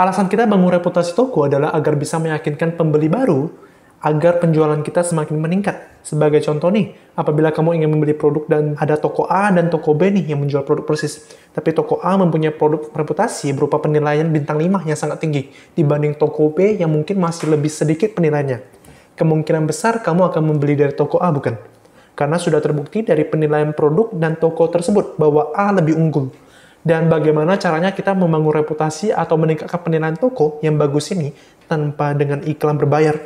Alasan kita bangun reputasi toko adalah agar bisa meyakinkan pembeli baru agar penjualan kita semakin meningkat. Sebagai contoh nih, apabila kamu ingin membeli produk dan ada toko A dan toko B nih yang menjual produk persis, tapi toko A mempunyai produk reputasi berupa penilaian bintang 5 yang sangat tinggi dibanding toko B yang mungkin masih lebih sedikit penilaiannya. Kemungkinan besar kamu akan membeli dari toko A, bukan? Karena sudah terbukti dari penilaian produk dan toko tersebut bahwa A lebih unggul dan bagaimana caranya kita membangun reputasi atau meningkatkan penilaian toko yang bagus ini tanpa dengan iklan berbayar.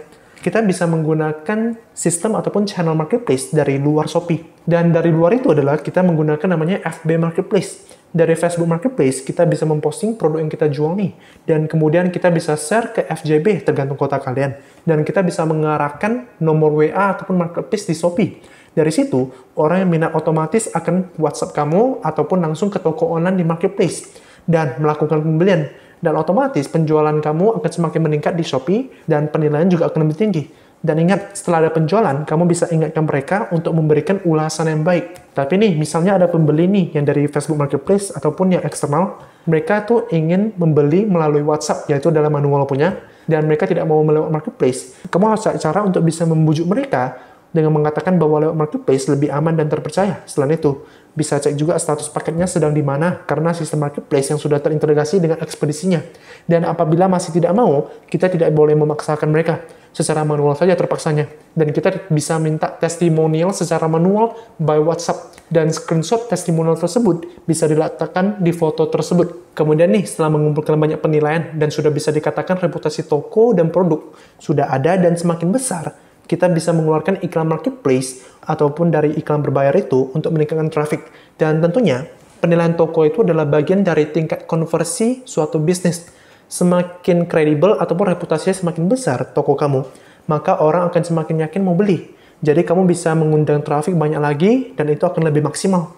Kita bisa menggunakan sistem ataupun channel marketplace dari luar Shopee. Dan dari luar itu adalah kita menggunakan namanya FB Marketplace. Dari Facebook Marketplace, kita bisa memposting produk yang kita jual nih. Dan kemudian kita bisa share ke FJB tergantung kota kalian. Dan kita bisa mengarahkan nomor WA ataupun marketplace di Shopee dari situ, orang yang minat otomatis akan WhatsApp kamu ataupun langsung ke toko online di marketplace dan melakukan pembelian. Dan otomatis penjualan kamu akan semakin meningkat di Shopee dan penilaian juga akan lebih tinggi. Dan ingat, setelah ada penjualan, kamu bisa ingatkan mereka untuk memberikan ulasan yang baik. Tapi nih, misalnya ada pembeli nih yang dari Facebook Marketplace ataupun yang eksternal, mereka tuh ingin membeli melalui WhatsApp, yaitu dalam manual punya, dan mereka tidak mau melewat marketplace. Kamu harus cari cara untuk bisa membujuk mereka dengan mengatakan bahwa lewat marketplace lebih aman dan terpercaya. Selain itu, bisa cek juga status paketnya sedang di mana karena sistem marketplace yang sudah terintegrasi dengan ekspedisinya. Dan apabila masih tidak mau, kita tidak boleh memaksakan mereka. Secara manual saja terpaksanya. Dan kita bisa minta testimonial secara manual by WhatsApp. Dan screenshot testimonial tersebut bisa diletakkan di foto tersebut. Kemudian nih, setelah mengumpulkan banyak penilaian dan sudah bisa dikatakan reputasi toko dan produk sudah ada dan semakin besar, kita bisa mengeluarkan iklan marketplace ataupun dari iklan berbayar itu untuk meningkatkan traffic. Dan tentunya penilaian toko itu adalah bagian dari tingkat konversi suatu bisnis. Semakin kredibel ataupun reputasinya semakin besar toko kamu, maka orang akan semakin yakin mau beli. Jadi kamu bisa mengundang traffic banyak lagi dan itu akan lebih maksimal.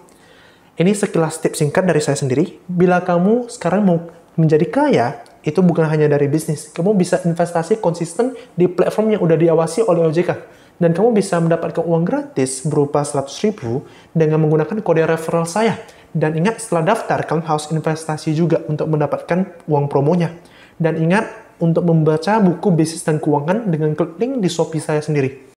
Ini sekilas tips singkat dari saya sendiri. Bila kamu sekarang mau menjadi kaya, itu bukan hanya dari bisnis. Kamu bisa investasi konsisten di platform yang udah diawasi oleh OJK. Dan kamu bisa mendapatkan uang gratis berupa 100 ribu dengan menggunakan kode referral saya. Dan ingat setelah daftar, kamu harus investasi juga untuk mendapatkan uang promonya. Dan ingat untuk membaca buku bisnis dan keuangan dengan klik link di Shopee saya sendiri.